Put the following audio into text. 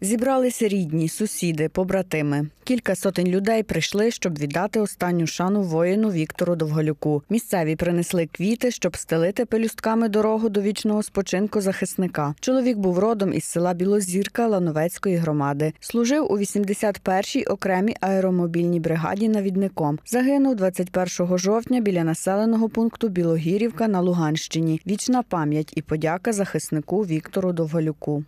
Зібралися рідні, сусіди, побратими. Кілька сотень людей прийшли, щоб віддати останню шану воїну Віктору Довголюку. Місцеві принесли квіти, щоб стелити пелюстками дорогу до вічного спочинку захисника. Чоловік був родом із села Білозірка Лановецької громади. Служив у 81-й окремій аеромобільній бригаді навідником. Загинув 21 жовтня біля населеного пункту Білогірівка на Луганщині. Вічна пам'ять і подяка захиснику Віктору Довголюку.